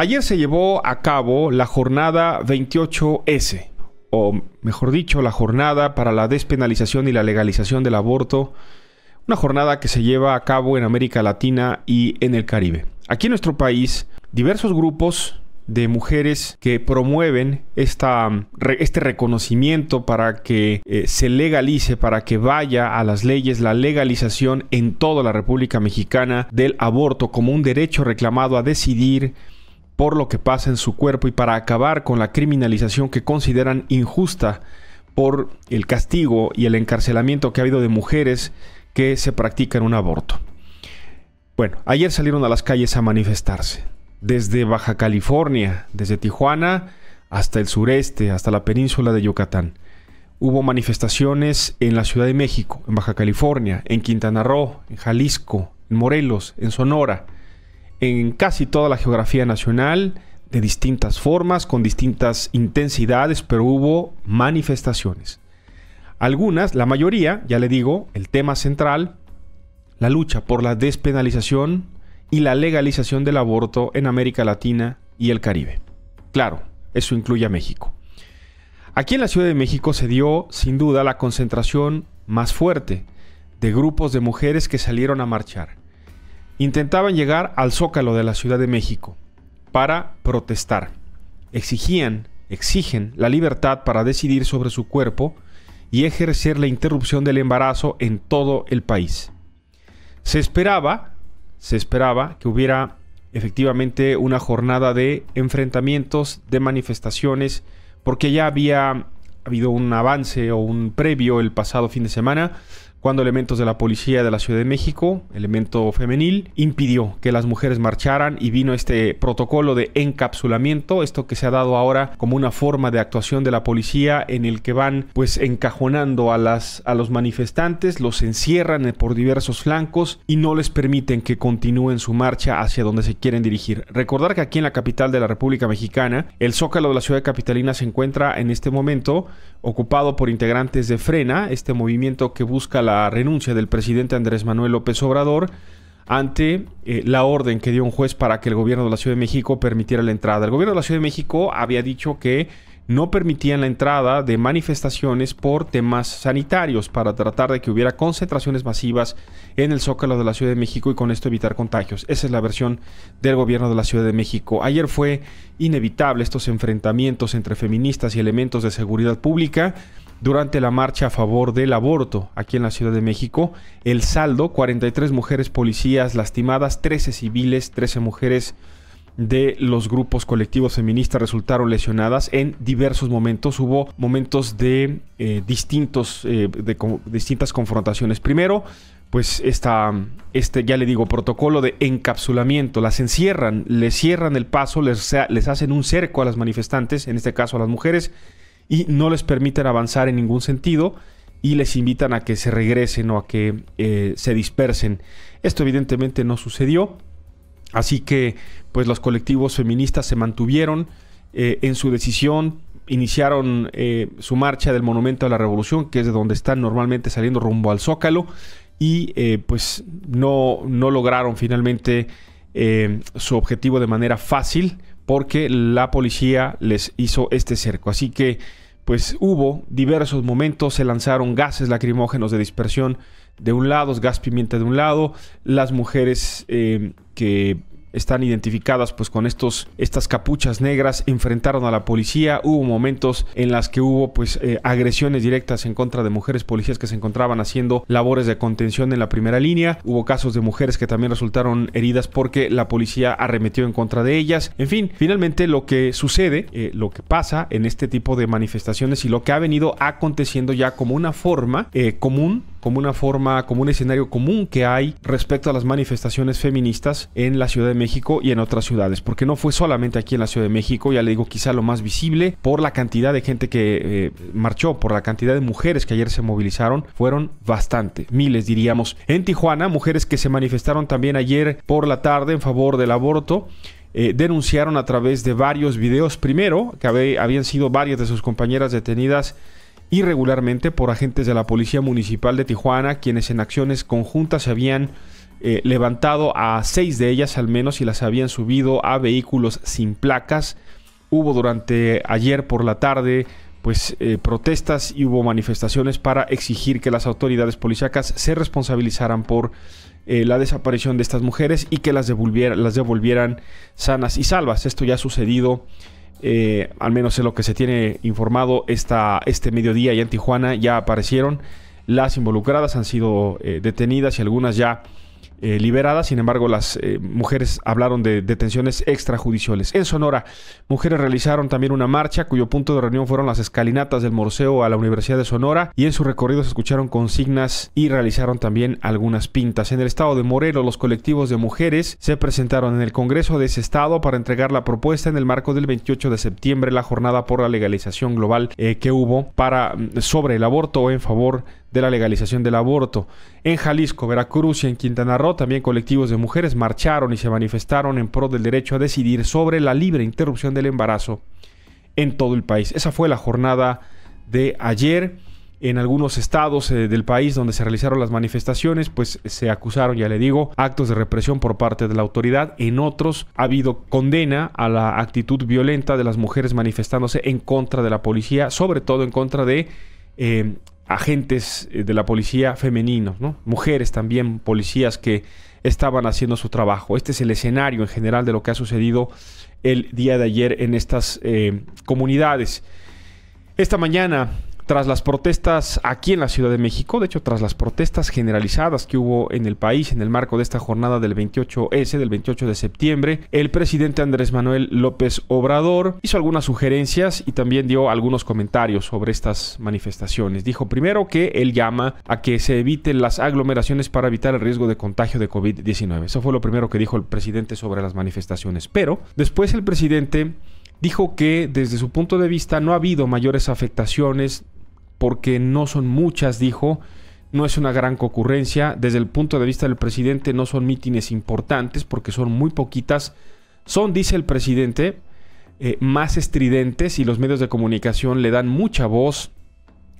Ayer se llevó a cabo la jornada 28S, o mejor dicho, la jornada para la despenalización y la legalización del aborto, una jornada que se lleva a cabo en América Latina y en el Caribe. Aquí en nuestro país, diversos grupos de mujeres que promueven esta, este reconocimiento para que eh, se legalice, para que vaya a las leyes la legalización en toda la República Mexicana del aborto como un derecho reclamado a decidir por lo que pasa en su cuerpo y para acabar con la criminalización que consideran injusta por el castigo y el encarcelamiento que ha habido de mujeres que se practican un aborto. Bueno, ayer salieron a las calles a manifestarse, desde Baja California, desde Tijuana hasta el sureste, hasta la península de Yucatán. Hubo manifestaciones en la Ciudad de México, en Baja California, en Quintana Roo, en Jalisco, en Morelos, en Sonora en casi toda la geografía nacional, de distintas formas, con distintas intensidades, pero hubo manifestaciones. Algunas, la mayoría, ya le digo, el tema central, la lucha por la despenalización y la legalización del aborto en América Latina y el Caribe. Claro, eso incluye a México. Aquí en la Ciudad de México se dio, sin duda, la concentración más fuerte de grupos de mujeres que salieron a marchar intentaban llegar al zócalo de la Ciudad de México para protestar. Exigían, exigen la libertad para decidir sobre su cuerpo y ejercer la interrupción del embarazo en todo el país. Se esperaba, se esperaba que hubiera efectivamente una jornada de enfrentamientos, de manifestaciones, porque ya había habido un avance o un previo el pasado fin de semana cuando elementos de la policía de la Ciudad de México, elemento femenil, impidió que las mujeres marcharan y vino este protocolo de encapsulamiento, esto que se ha dado ahora como una forma de actuación de la policía en el que van pues encajonando a las a los manifestantes, los encierran por diversos flancos y no les permiten que continúen su marcha hacia donde se quieren dirigir. Recordar que aquí en la capital de la República Mexicana, el Zócalo de la Ciudad Capitalina se encuentra en este momento ocupado por integrantes de Frena, este movimiento que busca la la renuncia del presidente Andrés Manuel López Obrador ante eh, la orden que dio un juez para que el gobierno de la Ciudad de México permitiera la entrada. El gobierno de la Ciudad de México había dicho que no permitían la entrada de manifestaciones por temas sanitarios para tratar de que hubiera concentraciones masivas en el zócalo de la Ciudad de México y con esto evitar contagios. Esa es la versión del gobierno de la Ciudad de México. Ayer fue inevitable estos enfrentamientos entre feministas y elementos de seguridad pública durante la marcha a favor del aborto aquí en la Ciudad de México. El saldo, 43 mujeres policías lastimadas, 13 civiles, 13 mujeres de los grupos colectivos feministas resultaron lesionadas en diversos momentos. Hubo momentos de, eh, distintos, eh, de distintas confrontaciones. Primero, pues esta, este, ya le digo, protocolo de encapsulamiento. Las encierran, les cierran el paso, les hacen un cerco a las manifestantes, en este caso a las mujeres y no les permiten avanzar en ningún sentido y les invitan a que se regresen o a que eh, se dispersen. Esto evidentemente no sucedió, así que pues los colectivos feministas se mantuvieron eh, en su decisión, iniciaron eh, su marcha del Monumento a la Revolución, que es de donde están normalmente saliendo rumbo al Zócalo, y pues no, no lograron finalmente su objetivo de manera fácil porque la policía les hizo este cerco. Así que pues hubo diversos momentos, se lanzaron gases lacrimógenos de dispersión de un lado, gas pimienta de un lado, las mujeres eh, que están identificadas pues con estos estas capuchas negras enfrentaron a la policía hubo momentos en las que hubo pues eh, agresiones directas en contra de mujeres policías que se encontraban haciendo labores de contención en la primera línea hubo casos de mujeres que también resultaron heridas porque la policía arremetió en contra de ellas en fin finalmente lo que sucede eh, lo que pasa en este tipo de manifestaciones y lo que ha venido aconteciendo ya como una forma eh, común como una forma, como un escenario común que hay respecto a las manifestaciones feministas en la Ciudad de México y en otras ciudades, porque no fue solamente aquí en la Ciudad de México, ya le digo quizá lo más visible por la cantidad de gente que eh, marchó, por la cantidad de mujeres que ayer se movilizaron, fueron bastante, miles diríamos. En Tijuana, mujeres que se manifestaron también ayer por la tarde en favor del aborto. Eh, denunciaron a través de varios videos, primero que habían sido varias de sus compañeras detenidas irregularmente por agentes de la Policía Municipal de Tijuana, quienes en acciones conjuntas se habían eh, levantado a seis de ellas al menos y las habían subido a vehículos sin placas. Hubo durante ayer por la tarde pues eh, protestas y hubo manifestaciones para exigir que las autoridades policíacas se responsabilizaran por eh, la desaparición de estas mujeres y que las, las devolvieran sanas y salvas. Esto ya ha sucedido eh, al menos en lo que se tiene informado este mediodía y en Tijuana, ya aparecieron. Las involucradas han sido eh, detenidas y algunas ya eh, sin embargo las eh, mujeres hablaron de detenciones extrajudiciales. En Sonora, mujeres realizaron también una marcha cuyo punto de reunión fueron las escalinatas del Morceo a la Universidad de Sonora y en su recorrido se escucharon consignas y realizaron también algunas pintas. En el estado de Morelos, los colectivos de mujeres se presentaron en el Congreso de ese estado para entregar la propuesta en el marco del 28 de septiembre, la jornada por la legalización global eh, que hubo para, mm, sobre el aborto en favor de de la legalización del aborto. En Jalisco, Veracruz y en Quintana Roo también colectivos de mujeres marcharon y se manifestaron en pro del derecho a decidir sobre la libre interrupción del embarazo en todo el país. Esa fue la jornada de ayer. En algunos estados eh, del país donde se realizaron las manifestaciones, pues se acusaron, ya le digo, actos de represión por parte de la autoridad. En otros ha habido condena a la actitud violenta de las mujeres manifestándose en contra de la policía, sobre todo en contra de eh, agentes eh, de la policía femeninos, mujeres también, policías que estaban haciendo su trabajo. Este es el escenario en general de lo que ha sucedido el día de ayer en estas eh, comunidades. Esta mañana tras las protestas aquí en la Ciudad de México, de hecho tras las protestas generalizadas que hubo en el país en el marco de esta jornada del 28S, del 28 de septiembre, el presidente Andrés Manuel López Obrador hizo algunas sugerencias y también dio algunos comentarios sobre estas manifestaciones. Dijo primero que él llama a que se eviten las aglomeraciones para evitar el riesgo de contagio de COVID-19. Eso fue lo primero que dijo el presidente sobre las manifestaciones. Pero después el presidente dijo que desde su punto de vista no ha habido mayores afectaciones porque no son muchas, dijo. No es una gran concurrencia. Desde el punto de vista del presidente no son mítines importantes porque son muy poquitas. Son, dice el presidente, eh, más estridentes y los medios de comunicación le dan mucha voz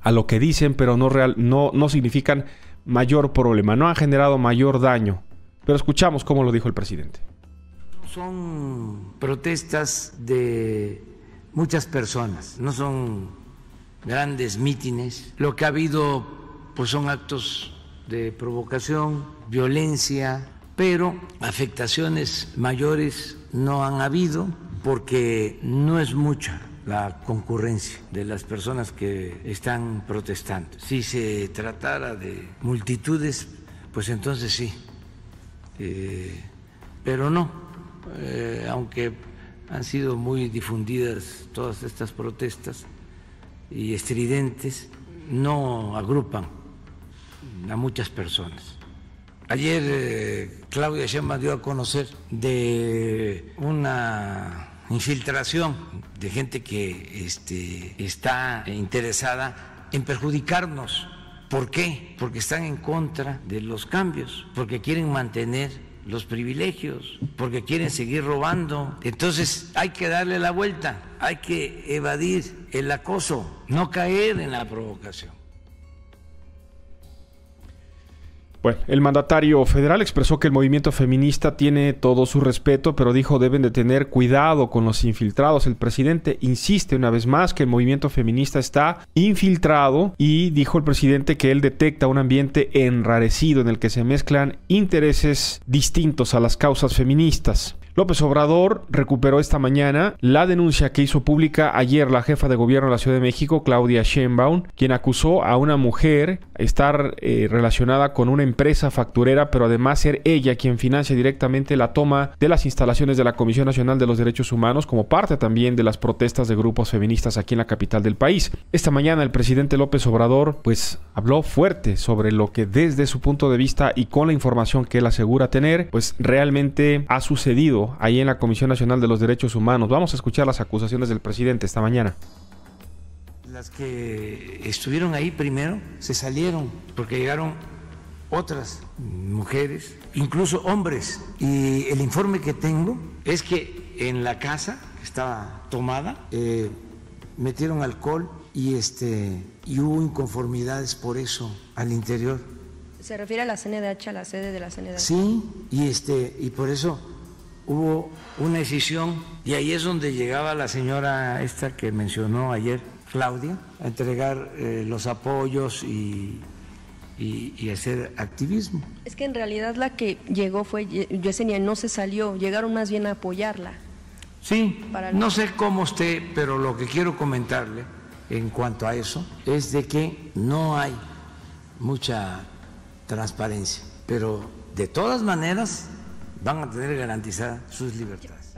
a lo que dicen, pero no, real, no, no significan mayor problema, no han generado mayor daño. Pero escuchamos cómo lo dijo el presidente. Son protestas de muchas personas, no son grandes mítines. Lo que ha habido pues son actos de provocación, violencia, pero afectaciones mayores no han habido porque no es mucha la concurrencia de las personas que están protestando. Si se tratara de multitudes, pues entonces sí. Eh, pero no, eh, aunque han sido muy difundidas todas estas protestas, y estridentes no agrupan a muchas personas. Ayer eh, Claudia me dio a conocer de una infiltración de gente que este, está interesada en perjudicarnos. ¿Por qué? Porque están en contra de los cambios, porque quieren mantener los privilegios, porque quieren seguir robando. Entonces hay que darle la vuelta, hay que evadir el acoso, no caer en la provocación. Bueno, el mandatario federal expresó que el movimiento feminista tiene todo su respeto, pero dijo deben de tener cuidado con los infiltrados. El presidente insiste una vez más que el movimiento feminista está infiltrado y dijo el presidente que él detecta un ambiente enrarecido en el que se mezclan intereses distintos a las causas feministas. López Obrador recuperó esta mañana la denuncia que hizo pública ayer la jefa de gobierno de la Ciudad de México, Claudia Sheinbaum, quien acusó a una mujer estar eh, relacionada con una empresa facturera, pero además ser ella quien financia directamente la toma de las instalaciones de la Comisión Nacional de los Derechos Humanos como parte también de las protestas de grupos feministas aquí en la capital del país. Esta mañana el presidente López Obrador pues habló fuerte sobre lo que desde su punto de vista y con la información que él asegura tener, pues realmente ha sucedido ahí en la Comisión Nacional de los Derechos Humanos. Vamos a escuchar las acusaciones del presidente esta mañana. Las que estuvieron ahí primero se salieron porque llegaron otras mujeres, incluso hombres. Y el informe que tengo es que en la casa que estaba tomada eh, metieron alcohol y este y hubo inconformidades por eso al interior. Se refiere a la CNDH, a la sede de la CNDH. Sí, y este y por eso hubo una decisión y ahí es donde llegaba la señora esta que mencionó ayer, Claudia, a entregar eh, los apoyos y, hacer activismo. Es que en realidad la que llegó fue Yesenia, no se salió, llegaron más bien a apoyarla. Sí, no sé cómo esté, pero lo que quiero comentarle en cuanto a eso es de que no hay mucha transparencia, pero de todas maneras van a tener garantizadas sus libertades.